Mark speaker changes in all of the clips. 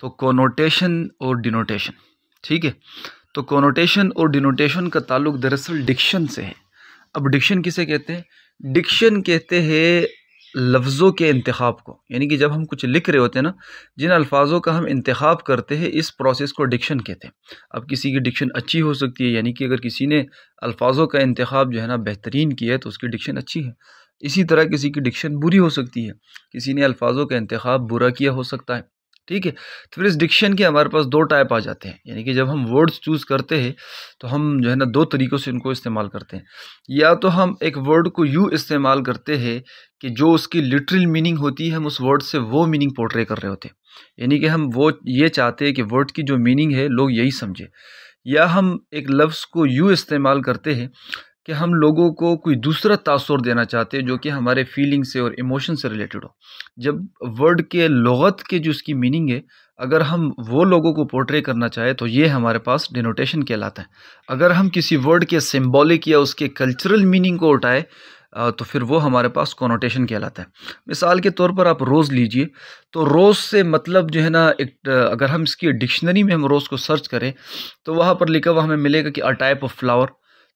Speaker 1: तो कोनोटेशन और डिनोटेशन ठीक है तो कोनोटेशन और डिनोटेशन का ताल्लुक दरअसल डिक्शन से है अब डिक्शन किसे कहते हैं डिक्शन कहते हैं लफ्ज़ों के इंतखब को यानी कि जब हम कुछ लिख रहे होते हैं ना जिन अल्फाजों का हम इंतखब करते हैं इस प्रोसेस को डिक्शन कहते हैं अब किसी की डिक्शन अच्छी हो सकती है यानी कि अगर किसी ने अल्फाजों का इंतखब जो है ना बेहतरीन किया है तो उसकी डिक्शन अच्छी है इसी तरह किसी की डिक्शन बुरी हो सकती है किसी ने अल्फाजों का इंतखब बुरा किया हो सकता है ठीक है तो फिर इस डिक्शन के हमारे पास दो टाइप आ जाते हैं यानी कि जब हम वर्ड्स चूज़ करते हैं तो हम जो है ना दो तरीक़ों से इनको इस्तेमाल करते हैं या तो हम एक वर्ड को यूँ इस्तेमाल करते हैं कि जो उसकी लिटरल मीनिंग होती है हम उस वर्ड से वो मीनिंग पोर्ट्रे कर रहे होते हैं यानी कि हम वो ये चाहते हैं कि वर्ड की जो मीनिंग है लोग यही समझें या हम एक लफ्ज़ को यूँ इस्तेमाल करते हैं कि हम लोगों को कोई दूसरा तासर देना चाहते हैं जो कि हमारे फीलिंग से और इमोशन से रिलेटेड हो जब वर्ड के लगत के जो उसकी मीनिंग है अगर हम वो लोगों को पोर्ट्रे करना चाहें तो ये हमारे पास डिनोटेशन कहलाता है अगर हम किसी वर्ड के सिम्बॉलिक या उसके कल्चरल मीनिंग को उठाए तो फिर वो हमारे पास कोनोटेशन कहलाता है मिसाल के तौर पर आप रोज़ लीजिए तो रोज़ से मतलब जो है ना एक अगर हम इसकी डिक्शनरी में हम रोज़ को सर्च करें तो वहाँ पर लिखा हुआ हमें मिलेगा कि अ टाइप ऑफ फ्लावर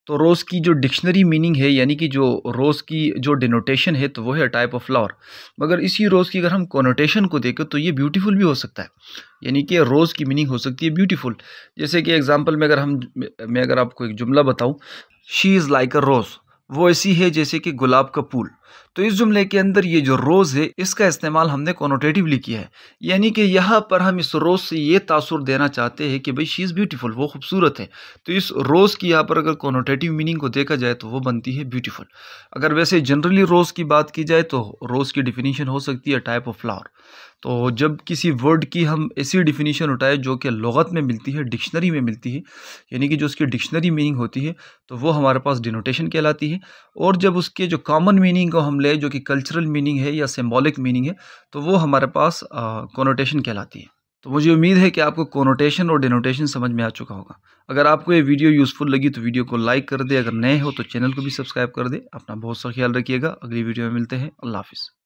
Speaker 1: तो रोज़ की जो डिक्शनरी मीनिंग है यानी कि जो रोज़ की जो डिनोटेशन है तो वो है टाइप ऑफ फ्लावर मगर इसी रोज़ की अगर हम कोनोटेशन को देखें तो ये ब्यूटीफुल भी हो सकता है यानी कि रोज़ की मीनिंग हो सकती है ब्यूटीफुल जैसे कि एग्जांपल में अगर हम मैं अगर आपको एक जुमला बताऊं she is like a rose वो ऐसी है जैसे कि गुलाब का फूल तो इस जुमले के अंदर ये जो रोज़ है इसका इस्तेमाल हमने कॉनोटेटिवली किया है यानी कि यहाँ पर हम इस रोज़ से ये तासुर देना चाहते हैं कि भाई शी इज़ ब्यूटीफुल वो खूबसूरत है तो इस रोज़ की यहाँ पर अगर कॉनोटेटिव मीनिंग को देखा जाए तो वो बनती है ब्यूटीफुल अगर वैसे जनरली रोज़ की बात की जाए तो रोज़ की डिफिनीशन हो सकती है टाइप ऑफ फ्लावर तो जब किसी वर्ड की हम ऐसी डिफिनीशन उठाए जो कि लगत में मिलती है डिक्शनरी में मिलती है यानी कि जो उसकी डिक्शनरी मीनिंग होती है तो वो हमारे पास डिनोटेशन कहलाती है और जब उसके जो कॉमन मीनिंग को हम लें जो कि कल्चरल मीनिंग है या सिम्बॉलिक मीनिंग है तो वो हमारे पास कोनोटेशन कहलाती है तो मुझे उम्मीद है कि आपको कोनोटेशन और डिनोटेशन समझ में आ चुका होगा अगर आपको ये वीडियो यूज़फुल लगी तो वीडियो को लाइक कर दे अगर नए हो तो चैनल को भी सब्सक्राइब कर दे अपना बहुत सा ख्याल रखिएगा अगली वीडियो में मिलते हैं अल्लाह हाफिज़